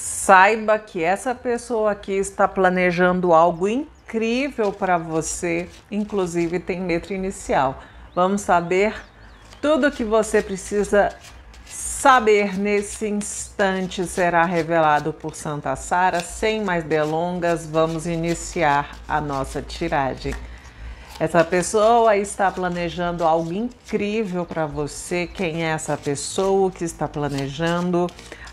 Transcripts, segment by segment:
Saiba que essa pessoa aqui está planejando algo incrível para você, inclusive tem letra inicial. Vamos saber tudo o que você precisa saber nesse instante será revelado por Santa Sara. Sem mais delongas, vamos iniciar a nossa tiragem. Essa pessoa está planejando algo incrível para você. Quem é essa pessoa que está planejando?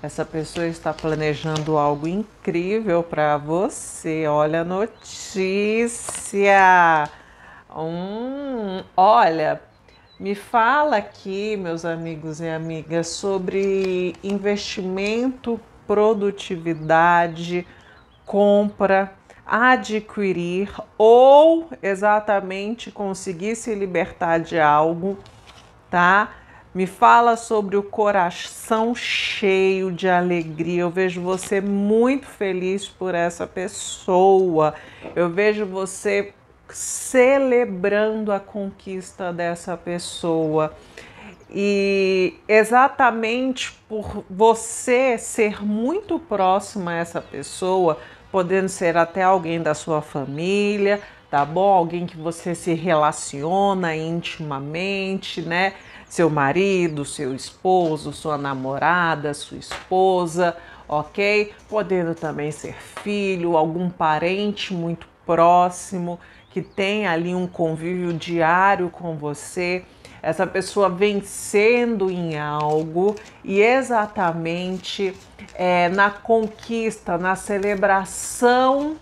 Essa pessoa está planejando algo incrível para você. Olha a notícia! Hum, olha, me fala aqui, meus amigos e amigas, sobre investimento, produtividade, compra, adquirir ou exatamente conseguir se libertar de algo, tá? Me fala sobre o coração cheio de alegria. Eu vejo você muito feliz por essa pessoa. Eu vejo você celebrando a conquista dessa pessoa. E exatamente por você ser muito próximo a essa pessoa, podendo ser até alguém da sua família, tá bom? Alguém que você se relaciona intimamente, né? Seu marido, seu esposo, sua namorada, sua esposa, ok? Podendo também ser filho, algum parente muito próximo que tem ali um convívio diário com você. Essa pessoa vencendo em algo e exatamente é, na conquista, na celebração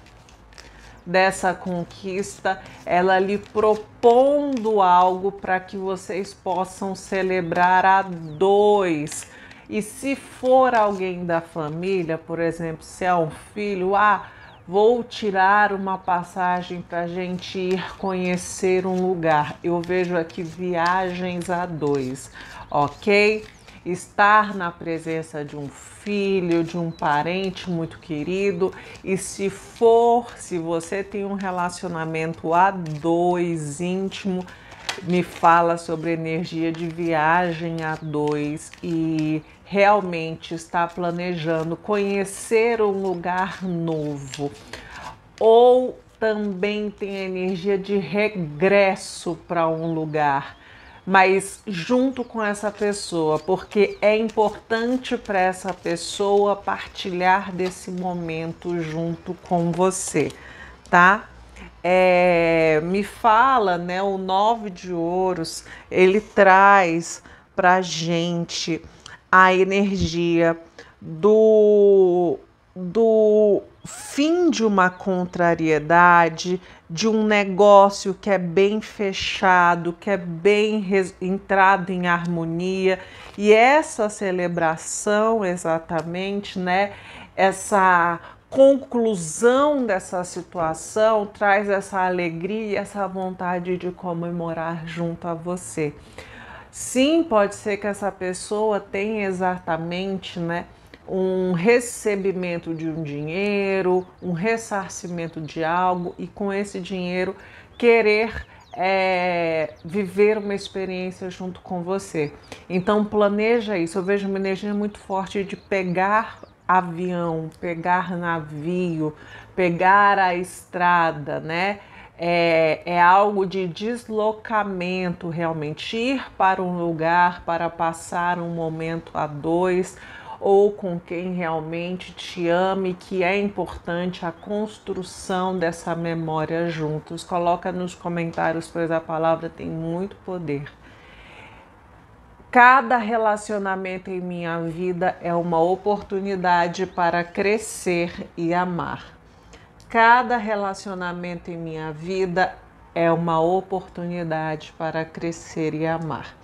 dessa conquista, ela lhe propondo algo para que vocês possam celebrar a dois. E se for alguém da família, por exemplo, se é um filho, ah, vou tirar uma passagem para gente ir conhecer um lugar. Eu vejo aqui viagens a dois, ok? estar na presença de um filho, de um parente muito querido, e se for, se você tem um relacionamento a dois íntimo, me fala sobre energia de viagem a dois e realmente está planejando conhecer um lugar novo. Ou também tem a energia de regresso para um lugar mas junto com essa pessoa, porque é importante para essa pessoa partilhar desse momento junto com você, tá? É, me fala, né? O nove de ouros ele traz para gente a energia do do fim de uma contrariedade, de um negócio que é bem fechado, que é bem entrado em harmonia. E essa celebração, exatamente, né? Essa conclusão dessa situação traz essa alegria, essa vontade de comemorar junto a você. Sim, pode ser que essa pessoa tenha exatamente, né? um recebimento de um dinheiro, um ressarcimento de algo e com esse dinheiro querer é, viver uma experiência junto com você. Então planeja isso. Eu vejo uma energia muito forte de pegar avião, pegar navio, pegar a estrada, né? É, é, algo de deslocamento realmente, ir para um lugar para passar um momento a dois, ou com quem realmente te ame, que é importante a construção dessa memória juntos. Coloca nos comentários, pois a palavra tem muito poder. Cada relacionamento em minha vida é uma oportunidade para crescer e amar. Cada relacionamento em minha vida é uma oportunidade para crescer e amar.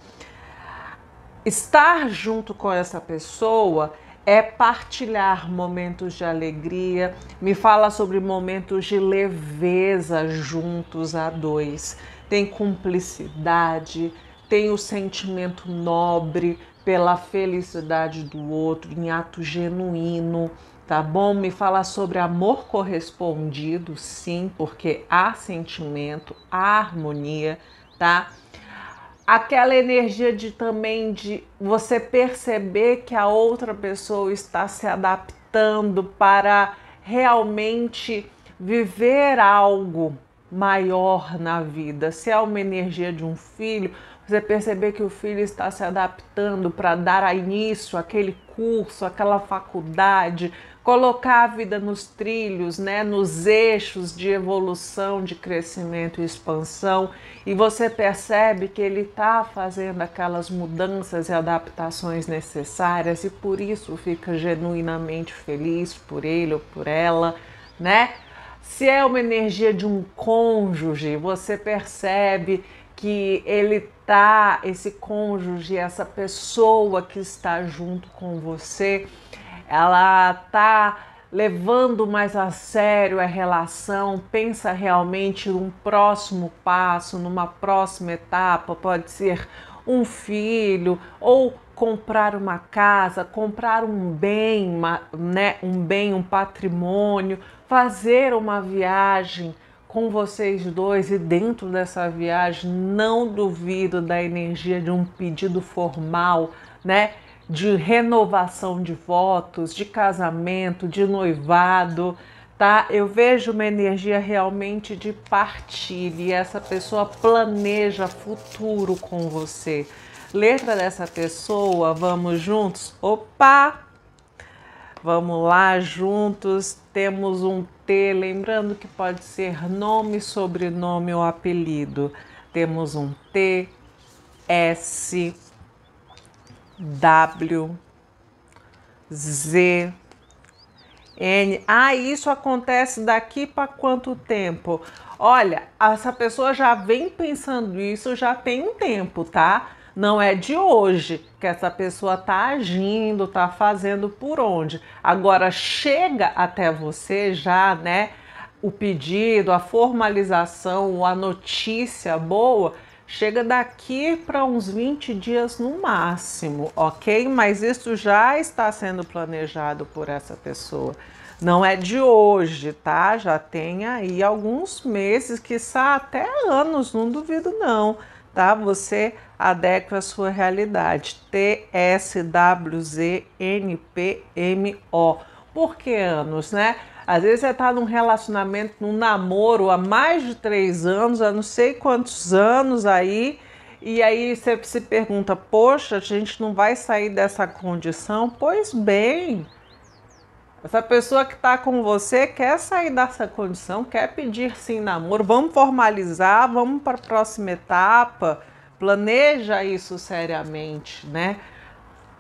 Estar junto com essa pessoa é partilhar momentos de alegria, me fala sobre momentos de leveza juntos a dois. Tem cumplicidade, tem o sentimento nobre pela felicidade do outro em ato genuíno, tá bom? Me fala sobre amor correspondido, sim, porque há sentimento, há harmonia, tá? aquela energia de também de você perceber que a outra pessoa está se adaptando para realmente viver algo maior na vida. Se é uma energia de um filho, você perceber que o filho está se adaptando para dar início àquele curso, àquela faculdade, colocar a vida nos trilhos, né, nos eixos de evolução, de crescimento e expansão, e você percebe que ele está fazendo aquelas mudanças e adaptações necessárias e por isso fica genuinamente feliz por ele ou por ela, né? Se é uma energia de um cônjuge, você percebe que ele tá, esse cônjuge, essa pessoa que está junto com você, ela tá levando mais a sério a relação, pensa realmente num próximo passo, numa próxima etapa, pode ser um filho ou comprar uma casa, comprar um bem, uma, né, um bem, um patrimônio, fazer uma viagem, com vocês dois e dentro dessa viagem, não duvido da energia de um pedido formal, né? De renovação de votos, de casamento, de noivado, tá? Eu vejo uma energia realmente de partilha e essa pessoa planeja futuro com você. Letra dessa pessoa, vamos juntos? Opa! Vamos lá juntos, temos um T, lembrando que pode ser nome, sobrenome ou apelido. Temos um T, S, W, Z, N. Ah, isso acontece daqui para quanto tempo? Olha, essa pessoa já vem pensando isso já tem um tempo, tá? não é de hoje que essa pessoa está agindo, está fazendo por onde. Agora chega até você já, né? O pedido, a formalização, a notícia boa chega daqui para uns 20 dias no máximo, ok? Mas isso já está sendo planejado por essa pessoa. Não é de hoje, tá? Já tem aí alguns meses, quiçá até anos, não duvido não, tá? Você adequa a sua realidade. T-S-W-Z-N-P-M-O. Por que anos, né? Às vezes você está num relacionamento, num namoro há mais de três anos, há não sei quantos anos aí, e aí você se pergunta, poxa, a gente não vai sair dessa condição? Pois bem, essa pessoa que está com você quer sair dessa condição, quer pedir sim namoro, vamos formalizar, vamos para a próxima etapa, planeja isso seriamente, né?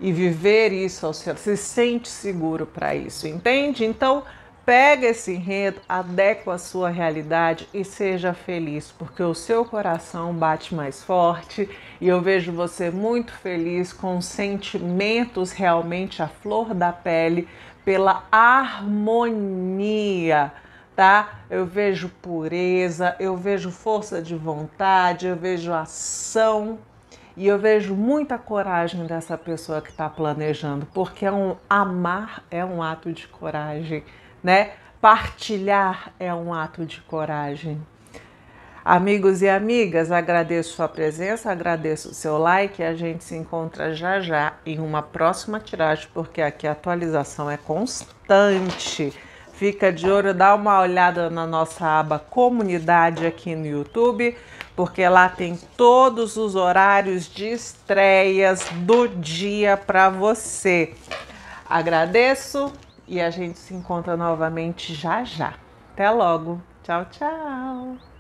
E viver isso ao seu, se sente seguro para isso, entende? Então, Pega esse enredo, adequa a sua realidade e seja feliz, porque o seu coração bate mais forte e eu vejo você muito feliz com sentimentos realmente à flor da pele pela harmonia, tá? Eu vejo pureza, eu vejo força de vontade, eu vejo ação e eu vejo muita coragem dessa pessoa que está planejando, porque é um amar é um ato de coragem né? Partilhar é um ato de coragem. Amigos e amigas, agradeço sua presença, agradeço o seu like. e A gente se encontra já já em uma próxima tiragem, porque aqui a atualização é constante. Fica de olho, dá uma olhada na nossa aba comunidade aqui no YouTube, porque lá tem todos os horários de estreias do dia para você. Agradeço e a gente se encontra novamente já já. Até logo. Tchau, tchau.